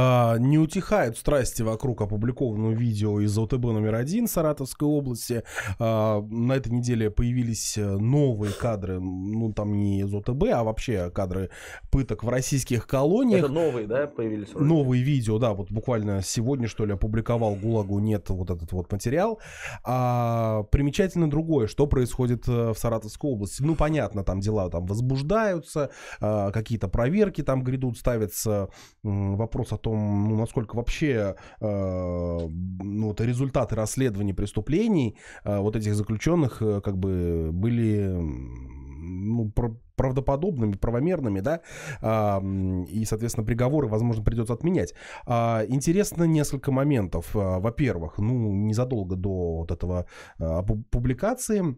А, не утихают страсти вокруг опубликованного видео из ОТБ номер один Саратовской области. А, на этой неделе появились э, новые кадры, ну там не из ОТБ, а вообще кадры пыток в российских колониях. Это новые, да, появились? Вроде? Новые видео, да, вот буквально сегодня, что ли, опубликовал ГУЛАГу нет вот этот вот материал. А, примечательно другое, что происходит э, в Саратовской области. Ну, понятно, там дела там возбуждаются, а, какие-то проверки там грядут, ставится вопрос о том, том, ну, насколько вообще э, ну, вот результаты расследования преступлений э, вот этих заключенных э, как бы были ну, про правдоподобными, правомерными, да, а, и, соответственно, приговоры, возможно, придется отменять. А, интересно несколько моментов. Э, во-первых, ну, незадолго до вот этого а, публикации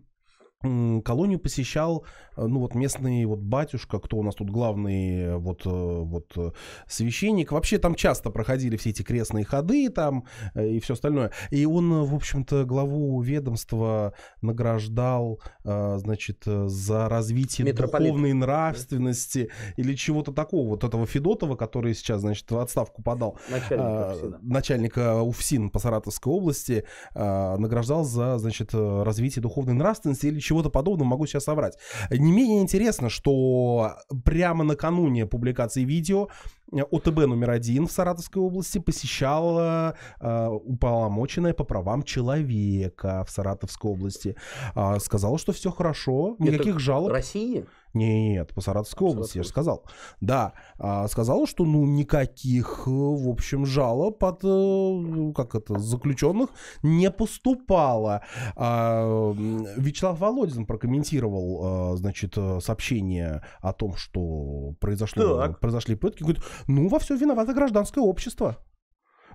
колонию посещал, э, ну вот местный вот батюшка, кто у нас тут главный э, вот, э, вот священник. Вообще там часто проходили все эти крестные ходы там и все остальное. И он, в общем-то, главу ведомства награждал, значит, за развитие духовной нравственности да. или чего-то такого. Вот этого Федотова, который сейчас, значит, в отставку подал. Начальника Начальника УФСИН по Саратовской области награждал за, значит, развитие духовной нравственности или чего-то подобного, могу сейчас соврать. Не менее интересно, что прямо накануне публикации видео э, ОТБ номер один в Саратовской области посещала э, э уполномоченная по правам человека в Саратовской области. Э, а, сказала, что все хорошо, никаких Это жалоб. России? Нет, по Саратовской а, области, я же сказал. Да, а, сказал, что ну никаких, в общем, жалоб от, э, как это, заключенных не поступало. А, Вячеслав Володин прокомментировал, э, значит, э, сообщение о том, что произошло, так. произошли пытки. Говорит, ну во все виновато гражданское общество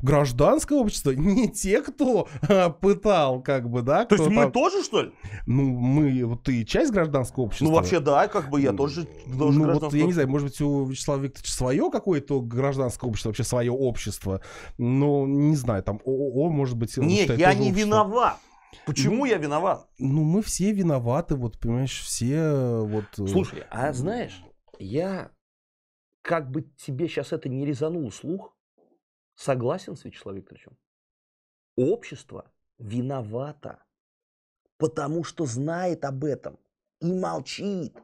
гражданское общество, не те, кто а, пытал, как бы, да. То есть мы тоже, что ли? Ну, мы, вот ты часть гражданского ну, общества. Ну, вообще, да, как бы я тоже, тоже Ну, вот, я не знаю, может быть, у Вячеслава Викторовича свое какое-то гражданское общество, вообще свое общество, но, не знаю, там ООО, может быть... Нет, я не общество. виноват. Почему ну, я виноват? Ну, мы все виноваты, вот, понимаешь, все вот... Э, Слушай, а знаешь, я как бы тебе сейчас это не резанул слух, Согласен с Вячеславом Викторовичем? Общество виновато, потому что знает об этом и молчит.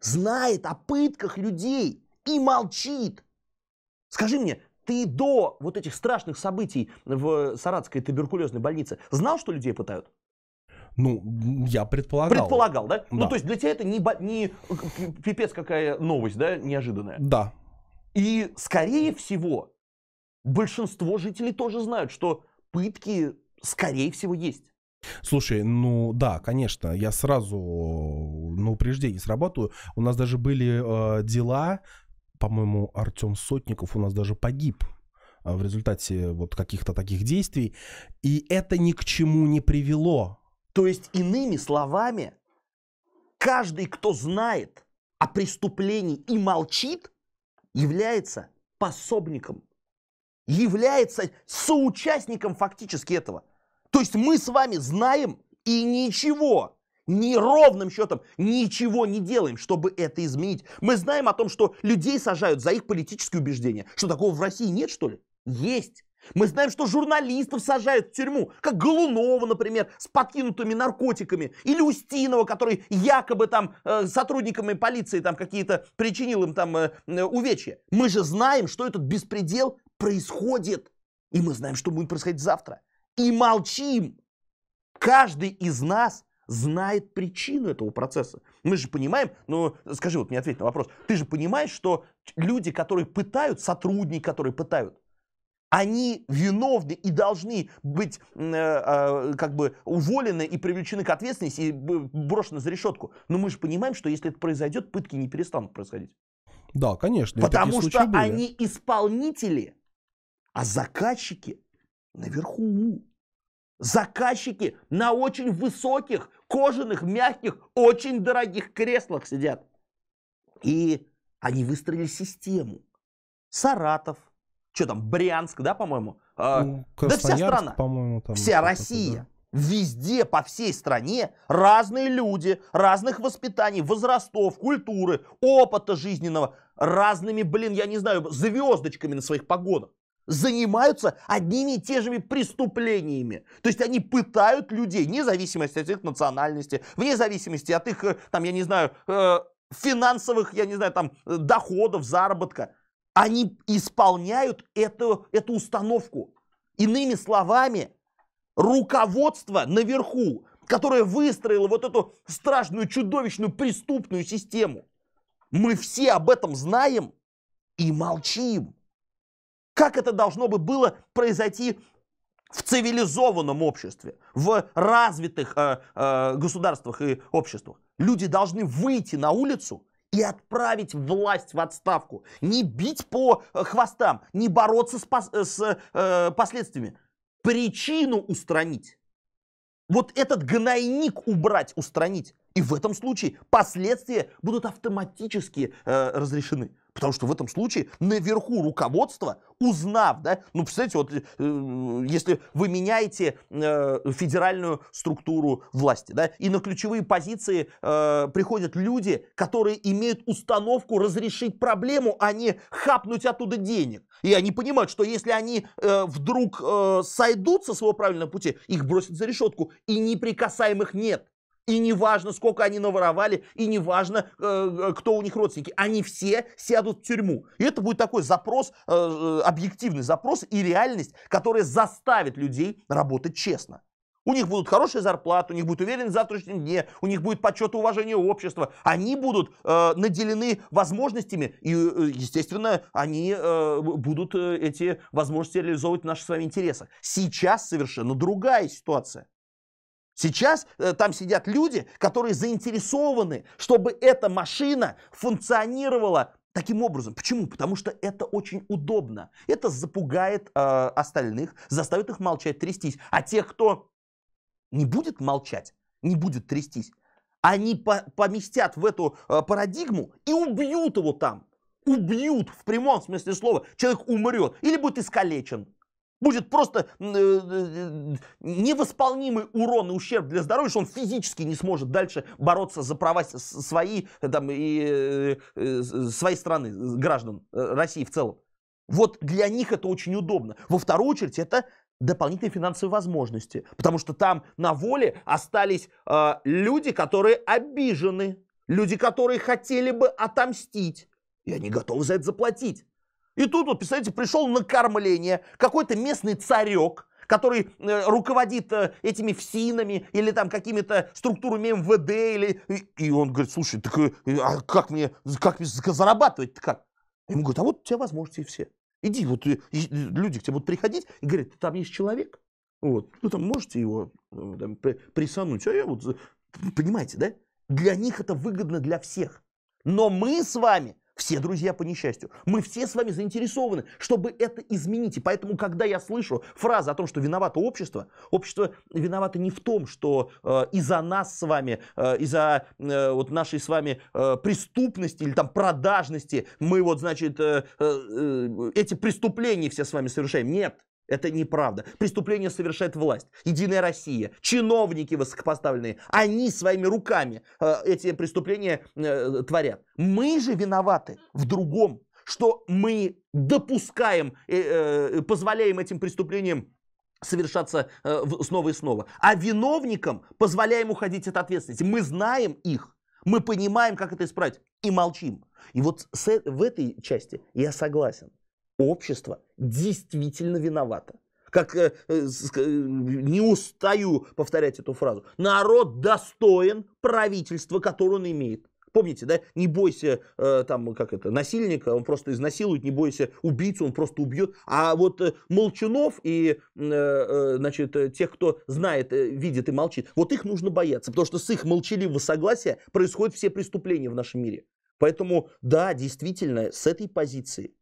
Знает о пытках людей и молчит. Скажи мне, ты до вот этих страшных событий в Саратской туберкулезной больнице знал, что людей пытают? Ну, я предполагал. Предполагал, да? Ну, да. Ну, то есть для тебя это не, не пипец какая новость, да, неожиданная. Да. И, скорее всего, большинство жителей тоже знают, что пытки, скорее всего, есть. Слушай, ну да, конечно, я сразу э, на упреждение сработаю. У нас даже были э, дела, по-моему, Артем Сотников у нас даже погиб э, в результате вот каких-то таких действий. И это ни к чему не привело. То есть, иными словами, каждый, кто знает о преступлении и молчит, является пособником является соучастником фактически этого. То есть мы с вами знаем и ничего, ни ровным счетом ничего не делаем, чтобы это изменить. Мы знаем о том, что людей сажают за их политические убеждения. Что такого в России нет, что ли? Есть. Мы знаем, что журналистов сажают в тюрьму, как Голунова, например, с подкинутыми наркотиками, или Устинова, который якобы там э, сотрудниками полиции там какие-то причинил им там э, э увечья. Мы же знаем, что этот беспредел происходит. И мы знаем, что будет происходить завтра. И молчим. Каждый из нас знает причину этого процесса. Мы же понимаем, ну, скажи, вот мне ответь на вопрос. Ты же понимаешь, что люди, которые пытают, сотрудники, которые пытают, они виновны и должны быть э, э, как бы уволены и привлечены к ответственности и брошены за решетку. Но мы же понимаем, что если это произойдет, пытки не перестанут происходить. Да, конечно. Потому что были. они исполнители, а заказчики наверху. Заказчики на очень высоких, кожаных, мягких, очень дорогих креслах сидят. И они выстроили систему. Саратов, что там, Брянск, да, по-моему? А, ну, да вся страна, по-моему, там вся Россия. Да. Везде, по всей стране разные люди, разных воспитаний, возрастов, культуры, опыта жизненного, разными, блин, я не знаю, звездочками на своих погонах занимаются одними и те же преступлениями. То есть они пытают людей, вне зависимости от их национальности, вне зависимости от их, э, там, я не знаю, э, финансовых, я не знаю, там, э, доходов, заработка. Они исполняют эту, эту установку. Иными словами, руководство наверху, которое выстроило вот эту страшную, чудовищную, преступную систему. Мы все об этом знаем и молчим как это должно бы было произойти в цивилизованном обществе, в развитых э, э, государствах и обществах. Люди должны выйти на улицу и отправить власть в отставку. Не бить по э, хвостам, не бороться с, пос, с э, последствиями. Причину устранить. Вот этот гнойник убрать, устранить. И в этом случае последствия будут автоматически э, разрешены. Потому что в этом случае наверху руководство, узнав, да, ну, представляете, вот э, если вы меняете э, федеральную структуру власти, да, и на ключевые позиции э, приходят люди, которые имеют установку разрешить проблему, а не хапнуть оттуда денег. И они понимают, что если они э, вдруг э, сойдут со своего правильного пути, их бросят за решетку, и неприкасаемых нет. И не важно, сколько они наворовали, и не важно, э, э, кто у них родственники. Они все сядут в тюрьму. И это будет такой запрос, э, объективный запрос и реальность, которая заставит людей работать честно. У них будут хорошие зарплаты, у них будет уверенность в завтрашнем дне, у них будет почет и уважение общества. Они будут э, наделены возможностями, и, э, естественно, они э, будут эти возможности реализовывать в наших с вами интересах. Сейчас совершенно другая ситуация. Сейчас э, там сидят люди, которые заинтересованы, чтобы эта машина функционировала таким образом. Почему? Потому что это очень удобно. Это запугает э, остальных, заставит их молчать, трястись. А тех, кто не будет молчать, не будет трястись, они по поместят в эту э, парадигму и убьют его там. Убьют в прямом смысле слова. Человек умрет или будет искалечен будет просто э, э, невосполнимый урон и ущерб для здоровья, что он физически не сможет дальше бороться за права свои, там, и, э, своей страны, граждан России в целом. Вот для них это очень удобно. Во вторую очередь, это дополнительные финансовые возможности, потому что там на воле остались э, люди, которые обижены, люди, которые хотели бы отомстить, и они готовы за это заплатить. И тут, вот, представляете, пришел накормление какой-то местный царек, который э, руководит э, этими ФСИНами или там какими-то структурами МВД. Или... И, и он говорит, слушай, так, э, э а как мне, как мне зарабатывать-то как? Ему говорят, а вот у тебя возможности все. Иди, вот и, э, и, люди к тебе будут приходить и говорят, там есть человек, вот, вы ну, там можете его э, там, присануть, а я вот, понимаете, да? Для них это выгодно для всех. Но мы с вами все друзья по несчастью. Мы все с вами заинтересованы, чтобы это изменить. И поэтому, когда я слышу фразы о том, что виновато общество, общество виновато не в том, что э, из-за нас с вами, э, из-за э, вот нашей с вами э, преступности или там продажности мы вот, значит, э, э, э эти преступления все с вами совершаем. Нет. Это неправда. Преступление совершает власть. Единая Россия, чиновники высокопоставленные, они своими руками э, эти преступления э, творят. Мы же виноваты в другом, что мы допускаем, э, э, позволяем этим преступлениям совершаться э, снова и снова. А виновникам позволяем уходить от ответственности. Мы знаем их, мы понимаем, как это исправить, и молчим. И вот с, в этой части я согласен. Общество действительно виновато. Как э, э, э, не устаю повторять эту фразу. Народ достоин правительства, которое он имеет. Помните, да, не бойся э, там, как это, насильника, он просто изнасилует, не бойся убийцу, он просто убьет. А вот э, Молчунов и, э, э, значит, э, тех, кто знает, э, видит и молчит, вот их нужно бояться, потому что с их молчаливого согласия происходят все преступления в нашем мире. Поэтому, да, действительно, с этой позиции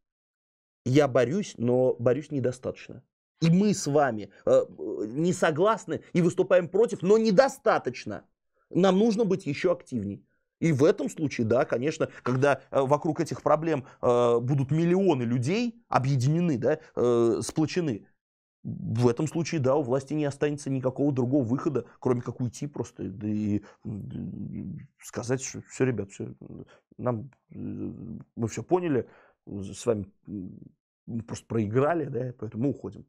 я борюсь, но борюсь недостаточно. И мы с вами э, не согласны и выступаем против, но недостаточно. Нам нужно быть еще активней. И в этом случае, да, конечно, когда э, вокруг этих проблем э, будут миллионы людей объединены, да, э, сплочены, в этом случае, да, у власти не останется никакого другого выхода, кроме как уйти просто да и, и сказать, что все, ребят, все, нам, э, мы все поняли, с вами просто проиграли, да, поэтому мы уходим.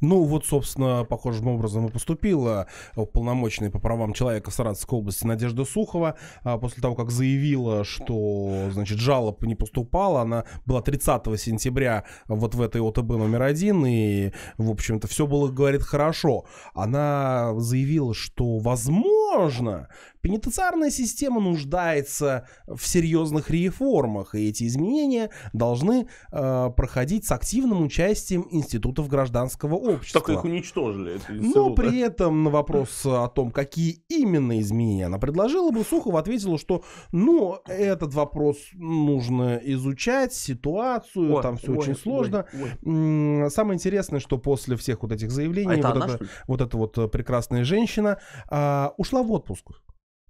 Ну вот, собственно, похожим образом и поступила уполномоченная по правам человека Саратовской области Надежда Сухова. А, после того, как заявила, что значит, жалоб не поступало, она была 30 сентября вот в этой ОТБ номер один, и, в общем-то, все было, говорит, хорошо. Она заявила, что, возможно, пенитенциарная система нуждается в серьезных реформах, и эти изменения должны э, проходить с активным участием институтов гражданского гражданского общества. Только их уничтожили. Но при этом на вопрос о том, какие именно изменения она предложила, бы Сухова ответила, что ну, этот вопрос нужно изучать, ситуацию, ой, там все ой, очень ой, сложно. Ой, ой. Самое интересное, что после всех вот этих заявлений, а это вот, она, эта, вот эта вот э, прекрасная женщина а, ушла в отпуск.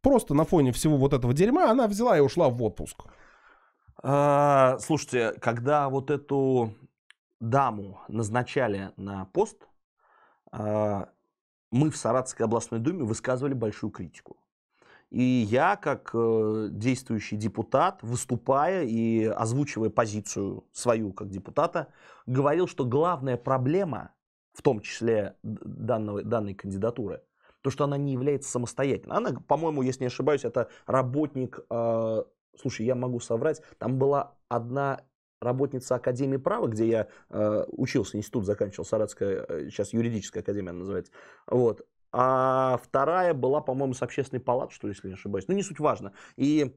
Просто на фоне всего вот этого дерьма она взяла и ушла в отпуск. А, слушайте, когда вот эту даму назначали на пост, а, мы в Саратовской областной думе высказывали большую критику. И я, как э, действующий депутат, выступая и озвучивая позицию свою как депутата, говорил, что главная проблема, в том числе данного, данной кандидатуры, то, что она не является самостоятельной. Она, по-моему, если не ошибаюсь, это работник, э, слушай, я могу соврать, там была одна работница Академии права, где я э, учился, институт заканчивал, Саратская, э, сейчас юридическая академия она называется, вот, а вторая была, по-моему, с общественной палаты, что ли, если не ошибаюсь. Ну, не суть важно. И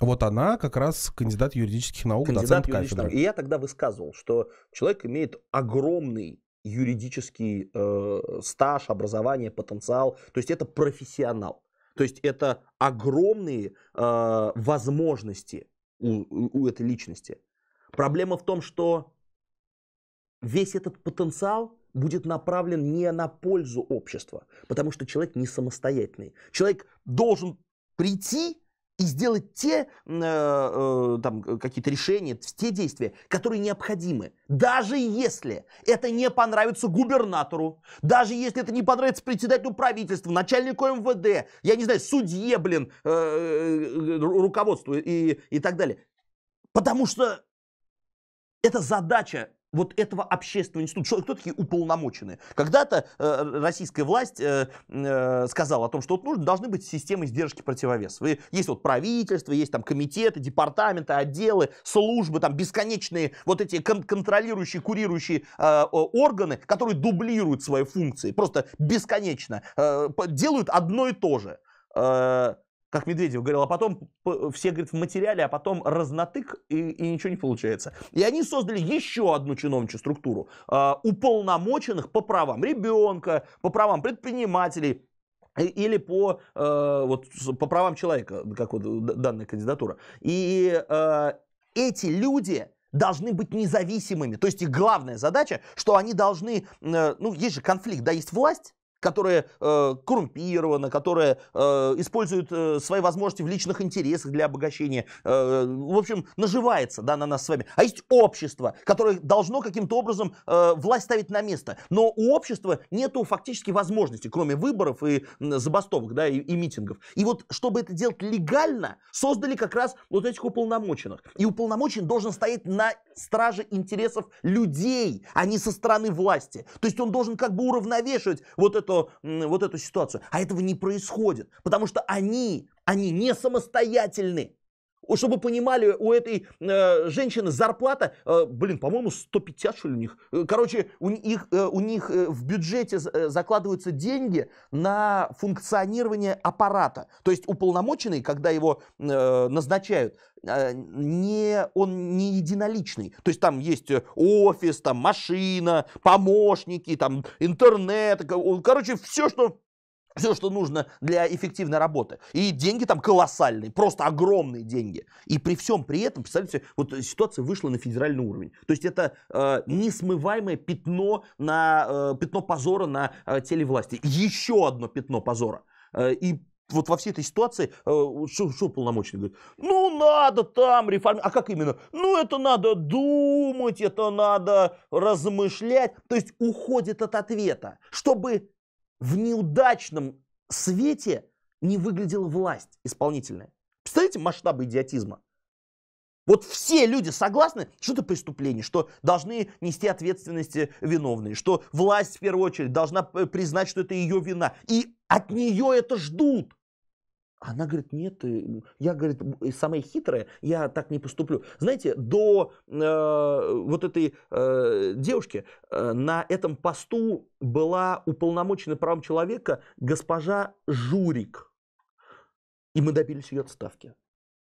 вот она как раз кандидат юридических наук, кандидат юридических наук. И я тогда высказывал, что человек имеет огромный юридический э, стаж, образование, потенциал. То есть это профессионал. То есть это огромные э, возможности у, у этой личности. Проблема в том, что весь этот потенциал будет направлен не на пользу общества, потому что человек не самостоятельный. Человек должен прийти и сделать те э, э, там э, какие-то решения, те действия, которые необходимы. Даже если это не понравится губернатору, даже если это не понравится председателю правительства, начальнику МВД, я не знаю, судье, блин, э, э, э руководству и, и так далее. Потому что это задача вот этого общественного института. Что, кто такие уполномоченные? Когда-то э, российская власть э, э, сказала о том, что вот нужно, должны быть системы сдержки противовес. Вы есть вот правительство, есть там комитеты, департаменты, отделы, службы, там бесконечные вот эти кон- контролирующие, курирующие э, органы, которые дублируют свои функции, просто бесконечно, э, делают одно и то же. Э, как Медведев говорил, а потом э, все, говорит, в материале, а потом разнотык и, и ничего не получается. И они создали еще одну чиновничью структуру э, уполномоченных по правам ребенка, по правам предпринимателей, или по, э, вот, по правам человека, как вот э, данная кандидатура. И э, эти люди должны быть независимыми. То есть их главная задача, что они должны, э, ну, есть же конфликт, да, есть власть, которая э, коррумпирована, которая э, использует э, свои возможности в личных интересах для обогащения, э, в общем, наживается да, на нас с вами. А есть общество, которое должно каким-то образом э, власть ставить на место. Но у общества нету фактически возможности, кроме выборов и забастовок, да, и, и митингов. И вот, чтобы это делать легально, создали как раз вот этих уполномоченных. И уполномочен должен стоять на стражи интересов людей, а не со стороны власти. То есть он должен как бы уравновешивать вот эту, вот эту ситуацию. А этого не происходит, потому что они, они не самостоятельны. Чтобы понимали, у этой э, женщины зарплата, э, блин, по-моему, 150, что ли, у них. Э, короче, э, у них, э, у них в бюджете э, закладываются деньги на функционирование аппарата. То есть уполномоченный, когда его э, назначают, не, он не единоличный. То есть там есть офис, там машина, помощники, там интернет. Короче, все, что все, что нужно для эффективной работы. И деньги там колоссальные, просто огромные деньги. И при всем при этом, представляете, вот ситуация вышла на федеральный уровень. То есть это э, несмываемое пятно, на, э, пятно позора на э, теле власти. Еще одно пятно позора. Э, и вот во всей этой ситуации, что, э, что полномочный говорит? Ну, надо там реформ... А как именно? Ну, это надо думать, это надо размышлять. То есть уходит от ответа, чтобы в неудачном свете не выглядела власть исполнительная. Представляете масштабы идиотизма? Вот все люди согласны, что это преступление, что должны нести ответственности э, виновные, что власть в первую очередь должна э, признать, что это ее вина. И от нее это ждут. Она говорит, нет, э, я, говорит, э, самая хитрая, я так не поступлю. Знаете, до э, вот этой э, девушки э, на этом посту была уполномочена правом человека госпожа Журик. И мы добились ее отставки.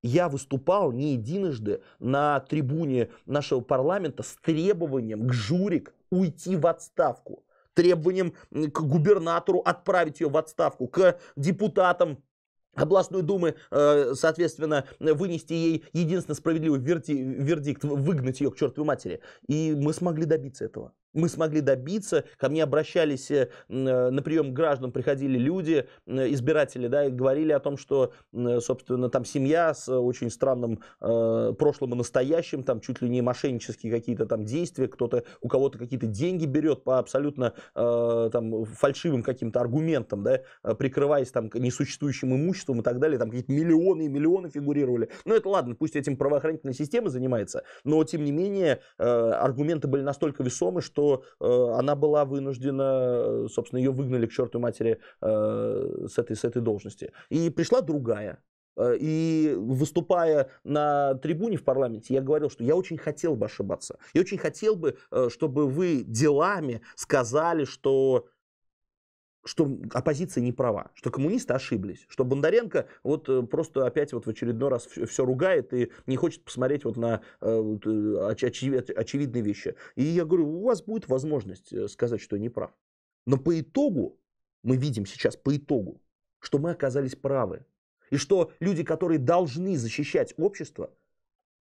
Я выступал не единожды на трибуне нашего парламента с требованием к Журик уйти в отставку требованием к губернатору отправить ее в отставку, к депутатам областной думы, э, соответственно, вынести ей единственно справедливый вердикт, выгнать ее к чертовой матери. И мы смогли добиться этого мы смогли добиться. Ко мне обращались э, э, на прием граждан, приходили люди, избиратели, да, и говорили о том, что, э, собственно, там семья с очень странным прошлым и настоящим, там чуть ли не мошеннические какие-то там действия, кто-то у кого-то какие-то деньги берет по абсолютно там фальшивым каким-то аргументам, да, прикрываясь там несуществующим имуществом и так далее, там какие-то миллионы и миллионы фигурировали. Ну это ладно, пусть этим правоохранительная система занимается, но тем не менее аргументы были настолько весомы, что что э, она была вынуждена, э, собственно, ее выгнали к черту матери э, с этой, с этой должности. И пришла другая, и выступая на трибуне в парламенте, я говорил, что я очень хотел бы ошибаться. Я очень хотел бы, чтобы вы делами сказали, что что оппозиция не права, что коммунисты ошиблись, что Бондаренко вот э, просто опять вот в очередной раз все, все ругает и не хочет посмотреть вот на э, э, оч, очевид, очевидные вещи. И я говорю, у вас будет возможность сказать, что я не прав. Но по итогу, мы видим сейчас по итогу, что мы оказались правы. И что люди, которые должны защищать общество,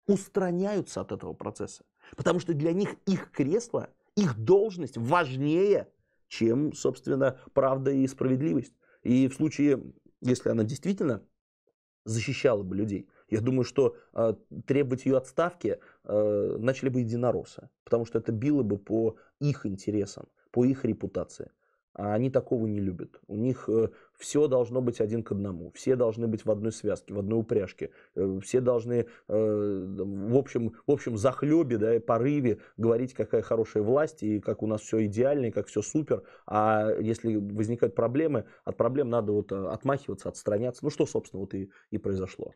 устраняются от этого процесса. Потому что для них их кресло, их должность важнее чем, собственно, правда и справедливость. И в случае, если она действительно защищала бы людей, я думаю, что э, требовать ее отставки э, начали бы единоросы, потому что это било бы по их интересам, по их репутации а они такого не любят. У них э, все должно быть один к одному, все должны быть в одной связке, в одной упряжке, э, все должны э, в общем, в общем захлебе, да, и порыве говорить, какая хорошая власть, и как у нас все идеально, и как все супер, а если возникают проблемы, от проблем надо вот отмахиваться, отстраняться, ну что, собственно, вот и, и произошло.